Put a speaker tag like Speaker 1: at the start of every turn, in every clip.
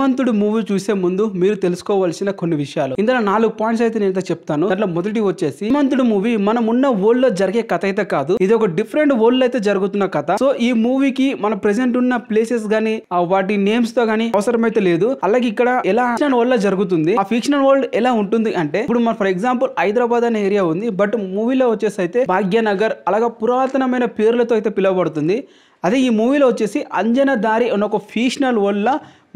Speaker 1: హనుమంతుడు మూవీ చూసే ముందు మీరు తెలుసుకోవాల్సిన కొన్ని విషయాలు ఇందులో నాలుగు పాయింట్స్ అయితే నేను చెప్తాను దాంట్లో మొదటి వచ్చేసి హనుమంతుడు మూవీ మనం ఉన్న వరల్డ్ లో జరిగే కథ అయితే కాదు ఇది ఒక డిఫరెంట్ వరల్డ్ అయితే జరుగుతున్న కథ సో ఈ మూవీకి మన ప్రెసెంట్ ఉన్న ప్లేసెస్ గానీ వాటి నేమ్స్ తో గానీ అవసరమైతే లేదు అలాగే ఇక్కడ ఎలా ఫిక్షన్ వరల్డ్ లో జరుగుతుంది ఆ ఫిక్షనల్ వరల్డ్ ఎలా ఉంటుంది అంటే ఇప్పుడు మన ఫర్ ఎగ్జాంపుల్ హైదరాబాద్ అనే ఏరియా ఉంది బట్ మూవీలో వచ్చేసి అయితే భాగ్యనగర్ అలాగే పురాతనమైన పేర్లతో అయితే పిలువబడుతుంది అదే ఈ మూవీలో వచ్చేసి అంజన దారి అని ఒక ఫిక్షనల్ వల్ల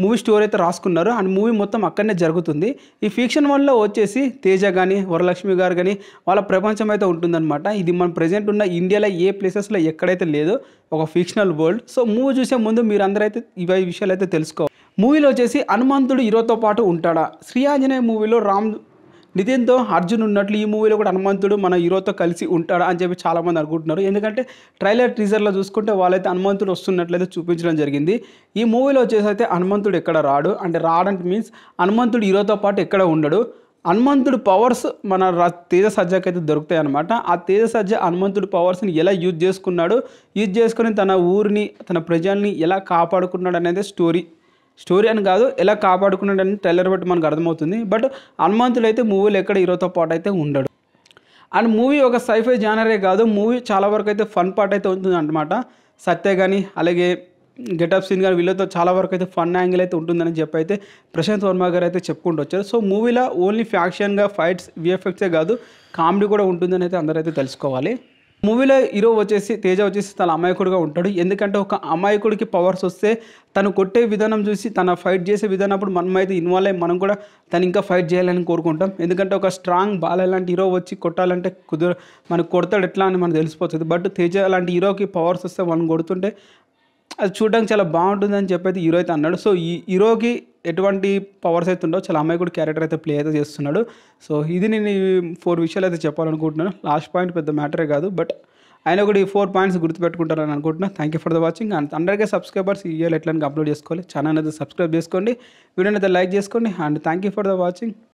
Speaker 1: మూవీ స్టోరీ అయితే రాసుకున్నారు అండ్ మూవీ మొత్తం అక్కడనే జరుగుతుంది ఈ ఫిక్షన్ వల్ల వచ్చేసి తేజ కానీ వరలక్ష్మి గారు కానీ వాళ్ళ ప్రపంచం అయితే ఉంటుందన్నమాట ఇది మన ప్రజెంట్ ఉన్న ఇండియాలో ఏ ప్లేసెస్లో ఎక్కడైతే లేదో ఒక ఫిక్షనల్ వరల్డ్ సో మూవీ చూసే ముందు మీరందరూ అయితే ఇవే విషయాలు అయితే తెలుసుకో మూవీలో వచ్చేసి హనుమంతుడు హీరోతో పాటు ఉంటాడా శ్రీ ఆంజనేయ మూవీలో రామ్ నితిన్తో అర్జున్ ఉన్నట్లు ఈ మూవీలో కూడా హనుమంతుడు మన హీరోతో కలిసి ఉంటాడు అని చెప్పి చాలామంది అనుకుంటున్నారు ఎందుకంటే ట్రైలర్ టీజర్లో చూసుకుంటే వాళ్ళైతే హనుమంతుడు వస్తున్నట్లయితే చూపించడం జరిగింది ఈ మూవీలో వచ్చేసి అయితే హనుమంతుడు ఎక్కడ రాడు అంటే రాడంటే మీన్స్ హనుమంతుడు హీరోతో పాటు ఎక్కడ ఉండడు హనుమంతుడు పవర్స్ మన తేజ సజ్జాకి అయితే దొరుకుతాయి అనమాట ఆ తేజ సజ్జ హనుమంతుడు పవర్స్ని ఎలా యూజ్ చేసుకున్నాడు యూజ్ చేసుకుని తన ఊరిని తన ప్రజల్ని ఎలా కాపాడుకున్నాడు అనేది స్టోరీ స్టోరీ అని కాదు ఎలా కాపాడుకున్నాడని ట్రైలర్ బట్టి మనకు అర్థమవుతుంది బట్ హనుమంతుడు అయితే మూవీలో ఎక్కడ హీరోతో పాటు అయితే ఉండడు అండ్ మూవీ ఒక సైఫై జానరే కాదు మూవీ చాలా వరకు అయితే ఫన్ పార్ట్ అయితే ఉంటుంది అనమాట సత్య కానీ అలాగే గెటప్ సీన్ కానీ వీళ్ళతో చాలా వరకు అయితే ఫన్ యాంగిల్ అయితే ఉంటుందని చెప్పి అయితే ప్రశాంత్ వర్మ గారు అయితే చెప్పుకుంటూ వచ్చారు సో మూవీలో ఓన్లీ ఫ్యాక్షన్గా ఫైట్స్ విఎఫ్ఎక్సే కాదు కామెడీ కూడా ఉంటుందని అయితే అందరూ అయితే తెలుసుకోవాలి మూవీలో హీరో వచ్చేసి తేజ వచ్చేసి తన అమాయకుడిగా ఉంటాడు ఎందుకంటే ఒక అమాయకుడికి పవర్స్ వస్తే తను కొట్టే విధానం చూసి తన ఫైట్ చేసే విధానం అప్పుడు మనం అయితే ఇన్వాల్వ్ అయ్యి మనం కూడా తను ఇంకా ఫైట్ చేయాలని కోరుకుంటాం ఎందుకంటే ఒక స్ట్రాంగ్ బాల లాంటి హీరో వచ్చి కొట్టాలంటే కుదర మనకు కొడతాడు ఎట్లా అని మనకు తెలిసిపోతుంది బట్ తేజ లాంటి హీరోకి పవర్స్ వస్తే మనం కొడుతుంటే అది చూడడానికి చాలా బాగుంటుందని చెప్పైతే హీరో అయితే అన్నాడు సో ఈ హీరోకి ఎటువంటి పవర్స్ అయితే ఉండవు చాలా అమ్మాయి కూడా క్యారెక్టర్ అయితే ప్లే అయితే చేస్తున్నాడు సో ఇది నేను ఈ ఫోర్ విషయాలు అయితే చెప్పాలనుకుంటున్నాను లాస్ట్ పాయింట్ పెద్ద మ్యాటరే కాదు బట్ ఆయన కూడా ఈ ఫోర్ పాయింట్స్ గుర్తుపెట్టుకుంటారని అనుకుంటున్నాను thank you for the watching and అందరికీ సబ్స్క్రైబర్స్ ఈ ఇయర్ ఎట్లా అప్లోడ్ చేసుకోవాలి ఛానల్ అయితే సబ్స్క్రైబ్ చేసుకోండి వీడియోని అయితే లైక్ చేసుకోండి and thank you for the watching